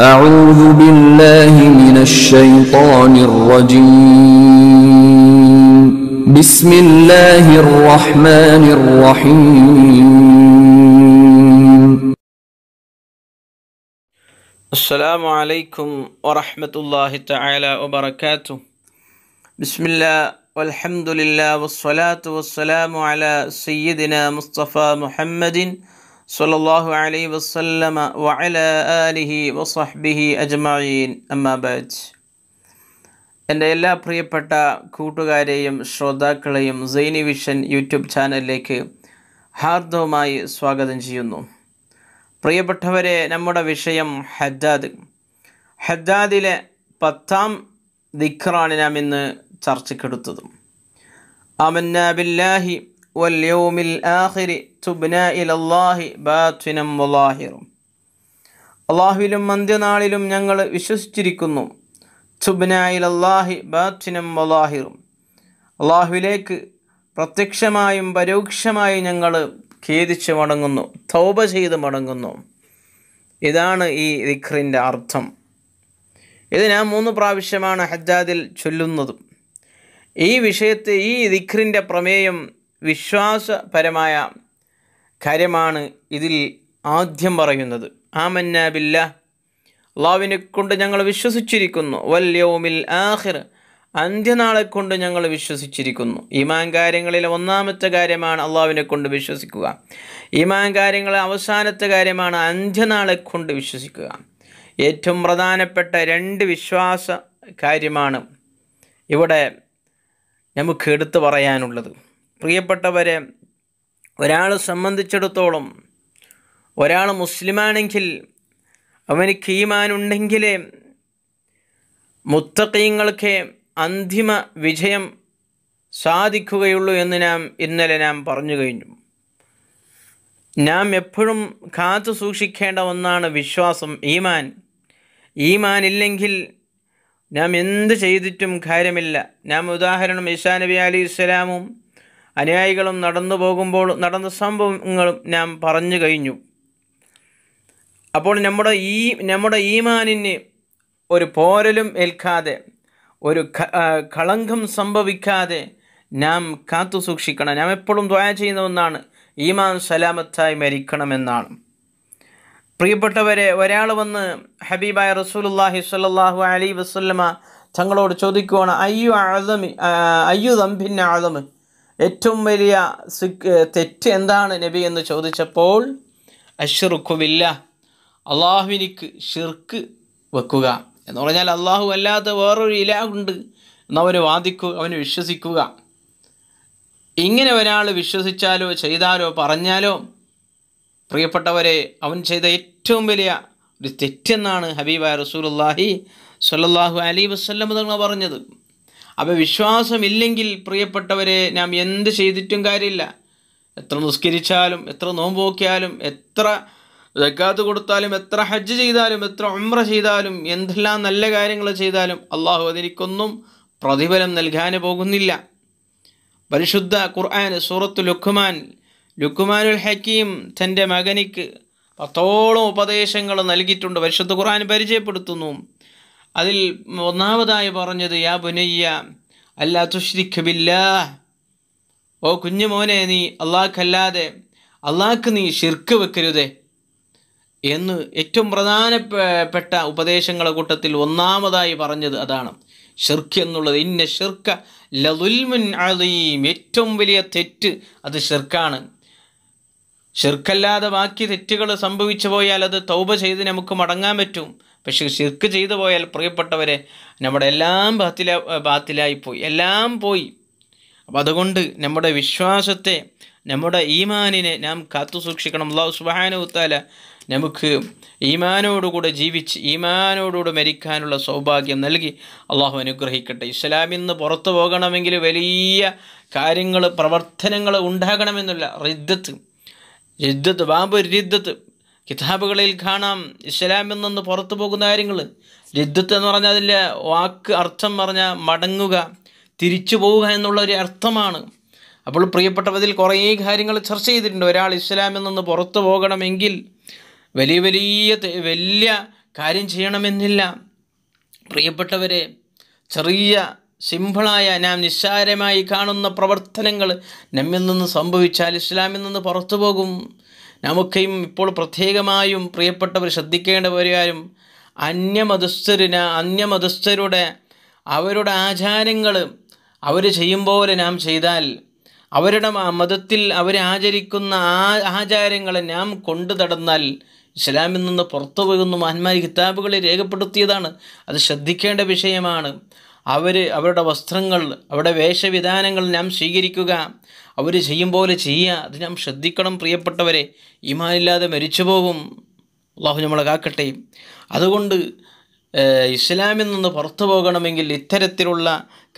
أعوذ بالله من الشيطان الرجيم بسم الله الرحمن الرحيم السلام عليكم ورحمة الله تعالى وبركاته بسم الله والحمد لله والصلاة والسلام على سيدنا مصطفى محمد സല്ലാഹു അലൈ വസ്ല്ലമ വഅല ആലിഹി വസഹ്ബിഹി അജ്മഈൻ അമ്മാബാജ് എൻ്റെ എല്ലാ പ്രിയപ്പെട്ട കൂട്ടുകാരെയും ശ്രോതാക്കളെയും സൈനി വിഷൻ യൂട്യൂബ് ചാനലിലേക്ക് ഹാർദവുമായി സ്വാഗതം ചെയ്യുന്നു പ്രിയപ്പെട്ടവരെ നമ്മുടെ വിഷയം ഹജ്ജാദ് ഹജ്ജാദിലെ പത്താം ദിഖറാണ് നാം ഇന്ന് ചർച്ചയ്ക്കെടുത്തത് അമന്നാബില്ലാഹി വല്യവുമിൽ ആഹിരി تبنى إلى الله باطنا അള്ളാഹുവിലും മന്ത്യനാളിലും ഞങ്ങൾ വിശ്വസിച്ചിരിക്കുന്നു സുബ്നായിലല്ലാഹി ബാത്വിനം വലാഹിറും അള്ളാഹുവിലേക്ക് പ്രത്യക്ഷമായും പരോക്ഷമായും ഞങ്ങൾ ഖേദിച്ച് മടങ്ങുന്നു തൗബ ചെയ്ത് മടങ്ങുന്നു ഇതാണ് ഈ ദിഖറിൻ്റെ അർത്ഥം ഇത് ഞാൻ മൂന്ന് പ്രാവശ്യമാണ് ഹജ്ജാദിൽ ചൊല്ലുന്നതും ഈ വിഷയത്തെ ഈ ദിഖറിൻ്റെ പ്രമേയം വിശ്വാസപരമായ കാര്യമാണ് ഇതിൽ ആദ്യം പറയുന്നത് ആമന്ന ബില്ല അള്ളാവിനെ കൊണ്ട് ഞങ്ങൾ വിശ്വസിച്ചിരിക്കുന്നു വൽ യൗമിൽ ആഹിർ അന്ത്യനാളെ കൊണ്ട് ഞങ്ങൾ വിശ്വസിച്ചിരിക്കുന്നു ഈമാൻ കാര്യങ്ങളിൽ ഒന്നാമത്തെ കാര്യമാണ് അള്ളാവിനെ കൊണ്ട് വിശ്വസിക്കുക ഈമാൻ കാര്യങ്ങളെ അവസാനത്തെ കാര്യമാണ് അന്ത്യനാളെ കൊണ്ട് വിശ്വസിക്കുക ഏറ്റവും പ്രധാനപ്പെട്ട രണ്ട് വിശ്വാസ കാര്യമാണ് ഇവിടെ നമുക്ക് എടുത്തു പറയാനുള്ളത് പ്രിയപ്പെട്ടവരെ ഒരാളെ സംബന്ധിച്ചിടത്തോളം ഒരാൾ മുസ്ലിമാണെങ്കിൽ അവന് ഈമാനുണ്ടെങ്കിലേ മുത്തക്കീങ്ങൾക്ക് അന്തിമ വിജയം സാധിക്കുകയുള്ളൂ എന്ന് നാം ഇന്നലെ നാം പറഞ്ഞു കഴിഞ്ഞു നാം എപ്പോഴും കാത്തു സൂക്ഷിക്കേണ്ട ഒന്നാണ് വിശ്വാസം ഈമാൻ ഈമാൻ ഇല്ലെങ്കിൽ നാം എന്ത് ചെയ്തിട്ടും കാര്യമില്ല നാം ഉദാഹരണം ഈശാ നബി അലി ഇസ്ലാമും അനുയായികളും നടന്നു പോകുമ്പോൾ നടന്ന സംഭവങ്ങളും നാം പറഞ്ഞു കഴിഞ്ഞു അപ്പോൾ നമ്മുടെ ഈ നമ്മുടെ ഈമാനിന് ഒരു പോരലും ഏൽക്കാതെ ഒരു കളങ്കം സംഭവിക്കാതെ നാം കാത്തു സൂക്ഷിക്കണം നാം എപ്പോഴും ദ്വായ ചെയ്യുന്ന ഒന്നാണ് ഈമാൻ സലാമത്തായി മരിക്കണമെന്നാണ് പ്രിയപ്പെട്ടവരെ ഒരാൾ വന്ന് ഹബീബായ റസൂലുല്ലാഹി സ്വല്ലല്ലാഹു അലി വസ്ലമ തങ്ങളോട് ചോദിക്കുവാണ് അയ്യു അഴതമി അയ്യു ദംഭിൻ അഴതമ് ഏറ്റവും വലിയ തെറ്റ് എന്താണ് നബി എന്ന് ചോദിച്ചപ്പോൾ അഷിർക്കുമില്ല അള്ളാഹുവിനിക്ക് ഷിർക്ക് വെക്കുക എന്ന് പറഞ്ഞാൽ അള്ളാഹു അല്ലാതെ വേറൊരു ഇല ഉണ്ട് എന്നവന് വാദിക്കുക അവന് വിശ്വസിക്കുക ഇങ്ങനെ ഒരാൾ വിശ്വസിച്ചാലോ ചെയ്താലോ പറഞ്ഞാലോ പ്രിയപ്പെട്ടവരെ അവൻ ചെയ്ത ഏറ്റവും വലിയ ഒരു തെറ്റെന്നാണ് ഹബീബ റസൂലുല്ലാഹി സല്ലാഹു അലി വസ്ലം തങ്ങൾ പറഞ്ഞത് അപ്പോൾ വിശ്വാസമില്ലെങ്കിൽ പ്രിയപ്പെട്ടവരെ നാം എന്ത് ചെയ്തിട്ടും കാര്യമില്ല എത്ര നിസ്കരിച്ചാലും എത്ര നോമ്പോക്കിയാലും എത്ര ജക്കാത്ത് കൊടുത്താലും എത്ര ഹജ്ജ് ചെയ്താലും എത്ര ഉമ്ര ചെയ്താലും എന്തെല്ലാം നല്ല കാര്യങ്ങൾ ചെയ്താലും അള്ളാഹു അതിനിക്കൊന്നും പ്രതിഫലം നൽകാൻ പോകുന്നില്ല പരിശുദ്ധ ഖുർആൻ സൂറത്ത് ലുഖുമാൻ ലുഖുമാനുൽ ഹക്കീം തൻ്റെ മകനിക്ക് പത്തോളം ഉപദേശങ്ങൾ നൽകിയിട്ടുണ്ട് പരിശുദ്ധ ഖുർആൻ പരിചയപ്പെടുത്തുന്നു അതിൽ ഒന്നാമതായി പറഞ്ഞത് യാ ബുനയ്യ അല്ലാ തുഷ്രിഖില്ല ഓ കുഞ്ഞു മോനെ നീ അള്ളാഖല്ലാതെ അള്ളാഹ്ക്ക് നീ ഷിർക്ക് വെക്കരുതേ എന്ന് ഏറ്റവും പ്രധാനപ്പെട്ട ഉപദേശങ്ങളുടെ കൂട്ടത്തിൽ ഒന്നാമതായി പറഞ്ഞത് അതാണ് ഷിർഖ് എന്നുള്ളത് ഇന്ന ഷിർക്ക ലതുൽമുൻ അലീം ഏറ്റവും വലിയ തെറ്റ് അത് ഷിർക്കാണ് ഷിർക്കല്ലാതെ ബാക്കി തെറ്റുകൾ സംഭവിച്ചു പോയാൽ അത് തൗബ ചെയ്ത് നമുക്ക് മടങ്ങാൻ പറ്റും പക്ഷേ ശിർക്ക് ചെയ്തു പോയാൽ പ്രിയപ്പെട്ടവരെ നമ്മുടെ എല്ലാം ബാത്തില ബാത്തിലായിപ്പോയി എല്ലാം പോയി അപ്പം അതുകൊണ്ട് നമ്മുടെ വിശ്വാസത്തെ നമ്മുടെ ഈമാനിനെ നാം കാത്തു സൂക്ഷിക്കണം അള്ളാഹു സുബാനുത്താല നമുക്ക് ഈമാനോടുകൂടെ ജീവിച്ച് ഈമാനോടുകൂടെ മരിക്കാനുള്ള സൗഭാഗ്യം നൽകി അള്ളാഹു അനുഗ്രഹിക്കട്ടെ ഇസ്ലാമിൽ നിന്ന് പുറത്തു പോകണമെങ്കിൽ വലിയ കാര്യങ്ങൾ പ്രവർത്തനങ്ങൾ ഉണ്ടാകണമെന്നില്ല റിദ്ദത്ത് റിദ്ദത്ത് ബാബു റിദ്ദത്ത് കിതാബുകളിൽ കാണാം ഇസ്ലാമിൽ നിന്ന് പുറത്തു പോകുന്ന കാര്യങ്ങൾ ജിദ്ദത്ത് എന്ന് പറഞ്ഞാൽ അതിൻ്റെ വാക്ക് അർത്ഥം പറഞ്ഞാൽ മടങ്ങുക തിരിച്ചു പോവുക എന്നുള്ള ഒരു അർത്ഥമാണ് അപ്പോൾ പ്രിയപ്പെട്ടവരിൽ കുറേ കാര്യങ്ങൾ ചർച്ച ചെയ്തിട്ടുണ്ട് ഒരാൾ ഇസ്ലാമിൽ നിന്ന് പുറത്തു പോകണമെങ്കിൽ വലിയ വലിയ വലിയ കാര്യം ചെയ്യണമെന്നില്ല പ്രിയപ്പെട്ടവരെ ചെറിയ സിംപിളായ നാം നിസ്സാരമായി കാണുന്ന പ്രവർത്തനങ്ങൾ നമ്മിൽ നിന്ന് സംഭവിച്ചാൽ ഇസ്ലാമിൽ നിന്ന് പുറത്തു പോകും നമുക്കും ഇപ്പോൾ പ്രത്യേകമായും പ്രിയപ്പെട്ടവർ ശ്രദ്ധിക്കേണ്ട ഒരു കാര്യം അന്യമതസ്ഥരിന് അന്യമതസ്ഥരുടെ അവരുടെ ആചാരങ്ങൾ അവർ ചെയ്യുമ്പോൾ നാം ചെയ്താൽ അവരുടെ മതത്തിൽ അവരാചരിക്കുന്ന ആ ആചാരങ്ങളെ നാം കൊണ്ടു തടന്നാൽ ഇസ്ലാമിൽ നിന്ന് പുറത്തു പോകുന്ന മഹന്മാരി കിതാബുകളെ രേഖപ്പെടുത്തിയതാണ് അത് ശ്രദ്ധിക്കേണ്ട വിഷയമാണ് അവർ അവരുടെ വസ്ത്രങ്ങൾ അവരുടെ വേഷവിധാനങ്ങൾ നാം സ്വീകരിക്കുക അവർ ചെയ്യും പോലെ ചെയ്യുക അത് ഞാൻ ശ്രദ്ധിക്കണം പ്രിയപ്പെട്ടവരെ ഇമാനില്ലാതെ മരിച്ചു പോകും അള്ളാഹു നമ്മളെ കാക്കട്ടെ അതുകൊണ്ട് ഇസ്ലാമിൽ നിന്ന് പുറത്തു പോകണമെങ്കിൽ ഇത്തരത്തിലുള്ള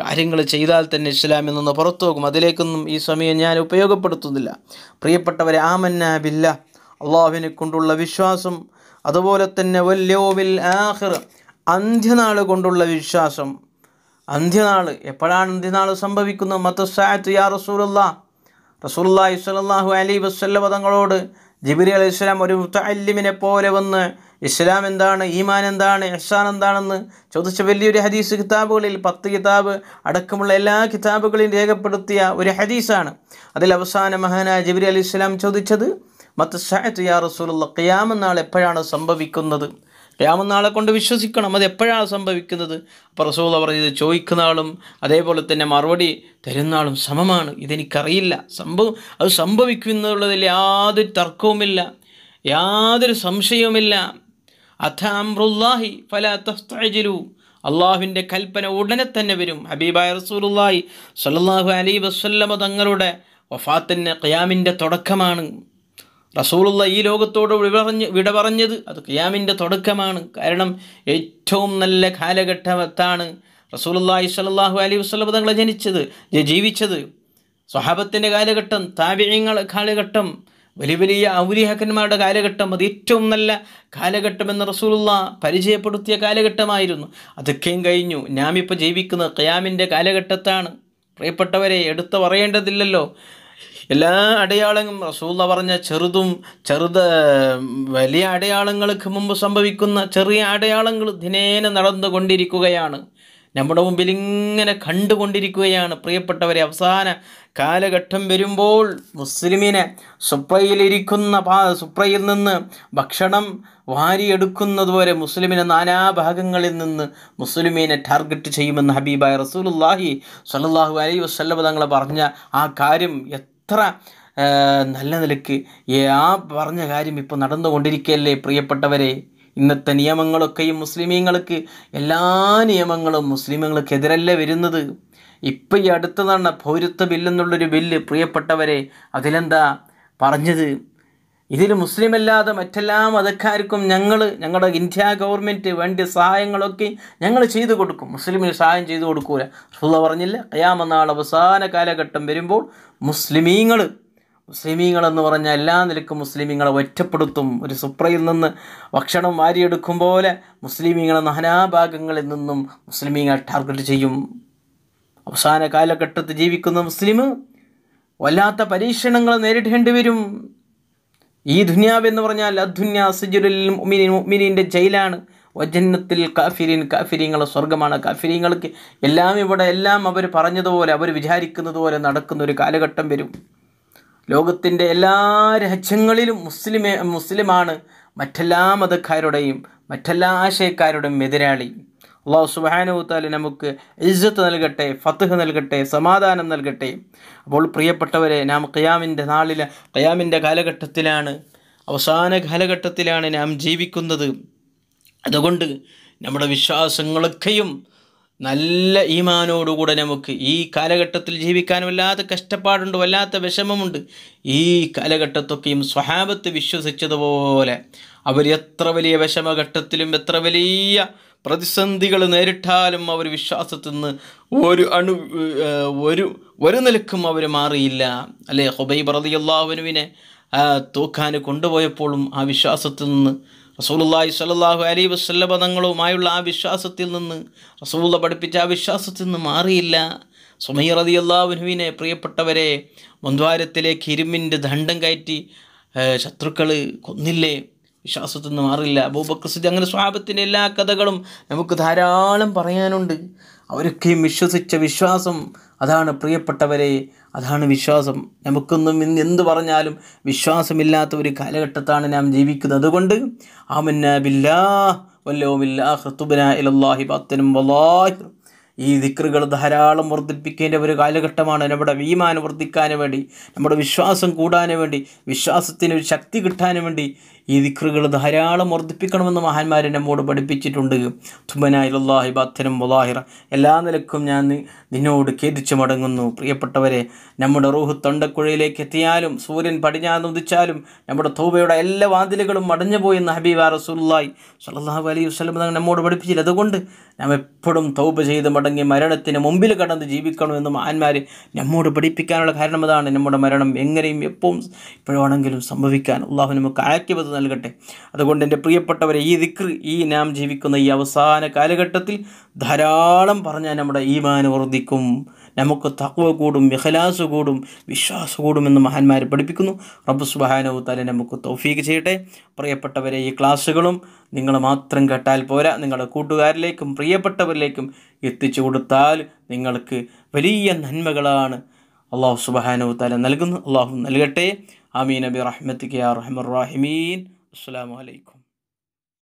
കാര്യങ്ങൾ ചെയ്താൽ തന്നെ ഇസ്ലാമിൽ നിന്ന് പുറത്തു പോകും അതിലേക്കൊന്നും ഈ സമയം ഞാൻ ഉപയോഗപ്പെടുത്തുന്നില്ല പ്രിയപ്പെട്ടവരെ ആമന്ന ബില്ല അള്ളാഹുവിനെ കൊണ്ടുള്ള വിശ്വാസം അതുപോലെ തന്നെ വല്യോവിൽ ആഹിർ അന്ത്യനാൾ കൊണ്ടുള്ള വിശ്വാസം അന്ത്യനാൾ എപ്പോഴാണ് അന്ത്യനാൾ സംഭവിക്കുന്നത് മത്തസായത്ത് യാ റസൂലുള്ള റസൂല്ലാഹി സ്വലല്ലാഹു അലി വസ്ല്ല തങ്ങളോട് ജിബിരി അലൈഹി സ്വലാം ഒരു മുത്തല്ലിമിനെ പോലെ വന്ന് ഇസ്ലാം എന്താണ് ഈമാൻ എന്താണ് ഇഹ്സാൻ എന്താണെന്ന് ചോദിച്ച വലിയൊരു ഹദീസ് കിതാബുകളിൽ പത്ത് കിതാബ് അടക്കമുള്ള എല്ലാ കിതാബുകളിലും രേഖപ്പെടുത്തിയ ഒരു ഹദീസാണ് അതിൽ അവസാന മഹാനായ ജിബിരി അലൈഹി ഇസ്ലാം ചോദിച്ചത് മത്ത് ഷായത്ത് യാ റസൂലുള്ള ഖിയാമെന്നാൾ എപ്പോഴാണ് സംഭവിക്കുന്നത് ക്യാമനാളെ കൊണ്ട് വിശ്വസിക്കണം അത് എപ്പോഴാണ് സംഭവിക്കുന്നത് അപ്പോൾ റസൂല പറഞ്ഞത് ചോദിക്കുന്ന ആളും അതേപോലെ തന്നെ മറുപടി തരുന്ന ആളും സമമാണ് ഇതെനിക്കറിയില്ല സംഭവം അത് സംഭവിക്കും എന്നുള്ളതിൽ യാതൊരു തർക്കവുമില്ല യാതൊരു സംശയവുമില്ല അഥാംറുല്ലാഹി ഫല തസ്തജിലു അള്ളാഹുവിൻ്റെ കൽപ്പന ഉടനെ തന്നെ വരും ഹബീബായ റസൂലുള്ളാഹി സല്ലാഹു അലൈഹി വസ്ല്ലമ തങ്ങളുടെ വഫാത്തിൻ്റെ ഖിയാമിൻ്റെ തുടക്കമാണ് റസൂലുള്ള ഈ ലോകത്തോട് വിടപറഞ്ഞ് വിട പറഞ്ഞത് അത് ക്യാമിൻ്റെ തുടക്കമാണ് കാരണം ഏറ്റവും നല്ല കാലഘട്ടത്താണ് റസൂലുള്ളാഹി സ്വലല്ലാഹു അലൈഹി വസ്ലം തങ്ങളെ ജനിച്ചത് ജീവിച്ചത് സ്വഹാബത്തിൻ്റെ കാലഘട്ടം താവ്യങ്ങൾ കാലഘട്ടം വലിയ വലിയ ഔലിഹക്കന്മാരുടെ കാലഘട്ടം അത് ഏറ്റവും നല്ല കാലഘട്ടമെന്ന് റസൂലുള്ള പരിചയപ്പെടുത്തിയ കാലഘട്ടമായിരുന്നു അതൊക്കെയും കഴിഞ്ഞു ഞാമിപ്പോൾ ജീവിക്കുന്നത് ഖയാമിൻ്റെ കാലഘട്ടത്താണ് പ്രിയപ്പെട്ടവരെ എടുത്തു പറയേണ്ടതില്ലല്ലോ എല്ലാ അടയാളങ്ങളും റസൂള്ള പറഞ്ഞ ചെറുതും ചെറുത് വലിയ അടയാളങ്ങൾക്ക് മുമ്പ് സംഭവിക്കുന്ന ചെറിയ അടയാളങ്ങൾ ദിനേന നടന്നുകൊണ്ടിരിക്കുകയാണ് നമ്മുടെ മുമ്പിൽ ഇങ്ങനെ കണ്ടുകൊണ്ടിരിക്കുകയാണ് പ്രിയപ്പെട്ടവരെ അവസാന കാലഘട്ടം വരുമ്പോൾ മുസ്ലിമിനെ സുപ്രയിലിരിക്കുന്ന പാ സുപ്രയിൽ നിന്ന് ഭക്ഷണം പോലെ മുസ്ലിമിനെ നാനാഭാഗങ്ങളിൽ നിന്ന് മുസ്ലിമിനെ ടാർഗറ്റ് ചെയ്യുമെന്ന് ഹബീബായ റസൂലുല്ലാഹി സല്ലാഹു അലൈ വസ്ലം തങ്ങൾ പറഞ്ഞ ആ കാര്യം എത്ര നല്ല നിലക്ക് ആ പറഞ്ഞ കാര്യം ഇപ്പോൾ നടന്നുകൊണ്ടിരിക്കുകയല്ലേ പ്രിയപ്പെട്ടവരെ ഇന്നത്തെ നിയമങ്ങളൊക്കെയും മുസ്ലിമീങ്ങൾക്ക് എല്ലാ നിയമങ്ങളും മുസ്ലിമീങ്ങൾക്കെതിരല്ലേ വരുന്നത് ഇപ്പം ഈ അടുത്തതാണ് പൗരത്വ ബില്ലെന്നുള്ളൊരു ബില്ല് പ്രിയപ്പെട്ടവരെ അതിലെന്താ പറഞ്ഞത് ഇതിൽ മുസ്ലിമല്ലാതെ മറ്റെല്ലാ മതക്കാർക്കും ഞങ്ങൾ ഞങ്ങളുടെ ഇന്ത്യ ഗവൺമെൻറ് വേണ്ട സഹായങ്ങളൊക്കെ ഞങ്ങൾ ചെയ്തു കൊടുക്കും മുസ്ലിമിന് സഹായം ചെയ്തു കൊടുക്കൂല റസൂള്ള പറഞ്ഞില്ല അയാമെന്നാൾ അവസാന കാലഘട്ടം വരുമ്പോൾ മുസ്ലിമീങ്ങൾ മുസ്ലിമീങ്ങളെന്ന് പറഞ്ഞാൽ എല്ലാ നിലക്കും മുസ്ലിമീങ്ങളെ ഒറ്റപ്പെടുത്തും ഒരു സുപ്രയിൽ നിന്ന് ഭക്ഷണം വാരിയെടുക്കും പോലെ മുസ്ലിമീങ്ങളെ നാനാഭാഗങ്ങളിൽ നിന്നും മുസ്ലിമീങ്ങൾ ടാർഗറ്റ് ചെയ്യും അവസാന കാലഘട്ടത്തിൽ ജീവിക്കുന്ന മുസ്ലിം വല്ലാത്ത പരീക്ഷണങ്ങൾ നേരിടേണ്ടി വരും ഈ ദുന്യാവ് എന്ന് പറഞ്ഞാൽ അദ്ദുന്യ സിജുലിൽ മുഅ്മിനീൻ ജയിലാണ് വജന്നത്തിൽ കാഫിരീൻ കാഫിരീങ്ങളെ സ്വർഗമാണ് കാഫിരീങ്ങൾക്ക് എല്ലാം ഇവിടെ എല്ലാം അവർ പറഞ്ഞതുപോലെ അവർ വിചാരിക്കുന്നത് പോലെ നടക്കുന്ന ഒരു കാലഘട്ടം വരും ലോകത്തിൻ്റെ എല്ലാ രാജ്യങ്ങളിലും മുസ്ലിമേ മുസ്ലിമാണ് മറ്റെല്ലാ മതക്കാരുടെയും മറ്റെല്ലാ ആശയക്കാരുടെയും എതിരാളി അള്ളാഹു സുബാനുത്താലി നമുക്ക് ഇജ്ജത്ത് നൽകട്ടെ ഫത്തുഹ് നൽകട്ടെ സമാധാനം നൽകട്ടെ അപ്പോൾ പ്രിയപ്പെട്ടവരെ നാം ഖയാമിൻ്റെ നാളിലെ ഖയാമിൻ്റെ കാലഘട്ടത്തിലാണ് അവസാന കാലഘട്ടത്തിലാണ് നാം ജീവിക്കുന്നത് അതുകൊണ്ട് നമ്മുടെ വിശ്വാസങ്ങളൊക്കെയും നല്ല ഈമാനോടുകൂടെ നമുക്ക് ഈ കാലഘട്ടത്തിൽ ജീവിക്കാൻ വല്ലാത്ത കഷ്ടപ്പാടുണ്ട് വല്ലാത്ത വിഷമമുണ്ട് ഈ കാലഘട്ടത്തൊക്കെയും സ്വഹാബത്ത് വിശ്വസിച്ചതുപോലെ അവർ എത്ര വലിയ വിഷമഘട്ടത്തിലും എത്ര വലിയ പ്രതിസന്ധികൾ നേരിട്ടാലും അവർ വിശ്വാസത്തിൽ നിന്ന് ഒരു അണു ഒരു ഒരു നിലക്കും അവർ മാറിയില്ല അല്ലേ ഹുബൈ പ്രതി അള്ളാഹുവിനുവിനെ തൂക്കാൻ കൊണ്ടുപോയപ്പോഴും ആ വിശ്വാസത്തിൽ നിന്ന് റസൂലുല്ലാഹി സ്വല്ലല്ലാഹു അലൈ വസ്ല്ല തങ്ങളുമായുള്ള ആ വിശ്വാസത്തിൽ നിന്ന് റസൂല പഠിപ്പിച്ച ആ വിശ്വാസത്തിൽ നിന്ന് മാറിയില്ല സുമൈ റതി അള്ളാഹുനുവിനെ പ്രിയപ്പെട്ടവരെ മന്ദ്വാരത്തിലേക്ക് ഇരുമ്പിൻ്റെ ദണ്ഡം കയറ്റി ശത്രുക്കൾ കൊന്നില്ലേ വിശ്വാസത്തൊന്നും മാറില്ല അബൂബക്രസിദ്ധി അങ്ങനെ സ്വാപത്തിൻ്റെ എല്ലാ കഥകളും നമുക്ക് ധാരാളം പറയാനുണ്ട് അവരൊക്കെയും വിശ്വസിച്ച വിശ്വാസം അതാണ് പ്രിയപ്പെട്ടവരെ അതാണ് വിശ്വാസം നമുക്കൊന്നും ഇന്ന് എന്ത് പറഞ്ഞാലും വിശ്വാസമില്ലാത്ത ഒരു കാലഘട്ടത്താണ് നാം ജീവിക്കുന്നത് അതുകൊണ്ട് ആമന്ന ബില്ലാ വല്ലോമില്ലാഹുബന ഇലല്ലാഹി ബാത്തനും വല്ലാഹി ഈ ദിക്റുകൾ ധാരാളം വർദ്ധിപ്പിക്കേണ്ട ഒരു കാലഘട്ടമാണ് നമ്മുടെ വീമാനം വർദ്ധിക്കാൻ വേണ്ടി നമ്മുടെ വിശ്വാസം കൂടാൻ വേണ്ടി വിശ്വാസത്തിന് ഒരു ശക്തി കിട്ടാനും വേണ്ടി ഈ ദിക്റുകൾ ധാരാളം വർദ്ധിപ്പിക്കണമെന്ന് മഹാന്മാർ നമ്മോട് പഠിപ്പിച്ചിട്ടുണ്ട് സുബനായിലാഹി ബാത്തനും മുലാഹിറ എല്ലാ നിലക്കും ഞാൻ നിന്നോട് ഖേദിച്ചു മടങ്ങുന്നു പ്രിയപ്പെട്ടവരെ നമ്മുടെ റൂഹ് തൊണ്ടക്കുഴയിലേക്ക് എത്തിയാലും സൂര്യൻ പടിഞ്ഞാന്ന് ഉദിച്ചാലും നമ്മുടെ തൂബയുടെ എല്ലാ വാതിലുകളും അടഞ്ഞുപോയി പോയെന്ന് ഹബീബ റസൂല്ലായി സല്ലാഹു അലൈഹി വസ്ലം നമ്മോട് പഠിപ്പിച്ചില്ല അതുകൊണ്ട് നാം എപ്പോഴും തൗബ ചെയ്ത് മടങ്ങി മരണത്തിന് മുമ്പിൽ കടന്ന് ജീവിക്കണമെന്ന് മഹാന്മാർ നമ്മോട് പഠിപ്പിക്കാനുള്ള കാരണം അതാണ് നമ്മുടെ മരണം എങ്ങനെയും എപ്പോഴും ഇപ്പോഴാണെങ്കിലും സംഭവിക്കാൻ ഉള്ളാഹു നമുക്ക് ആക്കിവത് നൽകട്ടെ അതുകൊണ്ട് എൻ്റെ പ്രിയപ്പെട്ടവരെ ഈ ദിക്ർ ഈ നാം ജീവിക്കുന്ന ഈ അവസാന കാലഘട്ടത്തിൽ ധാരാളം പറഞ്ഞാൽ നമ്മുടെ ഈമാൻ വർദ്ധിക്കും നമുക്ക് തക്വ കൂടും മെഹലാസ് കൂടും വിശ്വാസ കൂടുമെന്ന് മഹാന്മാർ പഠിപ്പിക്കുന്നു റബ്ബ് സുബാനവു തല നമുക്ക് തൗഫീക്ക് ചെയ്യട്ടെ പ്രിയപ്പെട്ടവരെ ഈ ക്ലാസ്സുകളും നിങ്ങൾ മാത്രം കേട്ടാൽ പോരാ നിങ്ങളുടെ കൂട്ടുകാരിലേക്കും പ്രിയപ്പെട്ടവരിലേക്കും എത്തിച്ചു കൊടുത്താൽ നിങ്ങൾക്ക് വലിയ നന്മകളാണ് അള്ളാഹു സുബാനവു തല നൽകുന്നു അള്ളാഹു നൽകട്ടെ آمين برحمتك يا أرحم الراحمين السلام عليكم